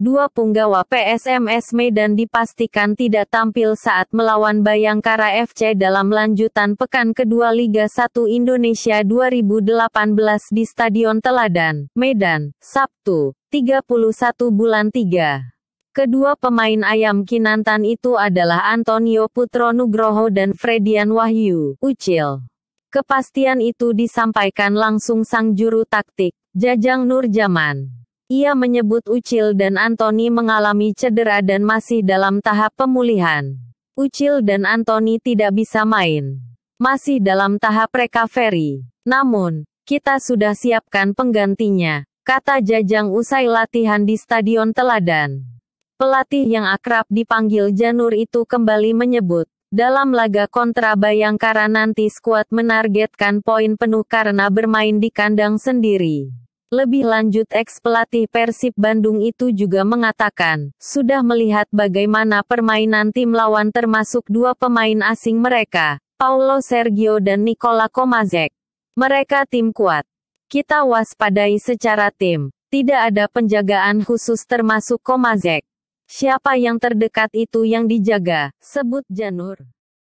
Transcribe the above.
Dua punggawa PSMS Medan dipastikan tidak tampil saat melawan Bayangkara FC dalam lanjutan pekan kedua Liga 1 Indonesia 2018 di Stadion Teladan, Medan, Sabtu, 31 bulan 3. Kedua pemain ayam Kinantan itu adalah Antonio Putro Nugroho dan Fredian Wahyu, Ucil. Kepastian itu disampaikan langsung sang juru taktik, Jajang Nurjaman. Ia menyebut Ucil dan Anthony mengalami cedera dan masih dalam tahap pemulihan. Ucil dan Anthony tidak bisa main. Masih dalam tahap recovery. Namun, kita sudah siapkan penggantinya, kata Jajang usai latihan di Stadion Teladan. Pelatih yang akrab dipanggil Janur itu kembali menyebut, dalam laga kontra Bayangkara nanti skuad menargetkan poin penuh karena bermain di kandang sendiri. Lebih lanjut eks pelatih Persib Bandung itu juga mengatakan, sudah melihat bagaimana permainan tim lawan termasuk dua pemain asing mereka, Paulo Sergio dan Nikola Komazek. Mereka tim kuat. Kita waspadai secara tim. Tidak ada penjagaan khusus termasuk Komazek. Siapa yang terdekat itu yang dijaga, sebut Janur.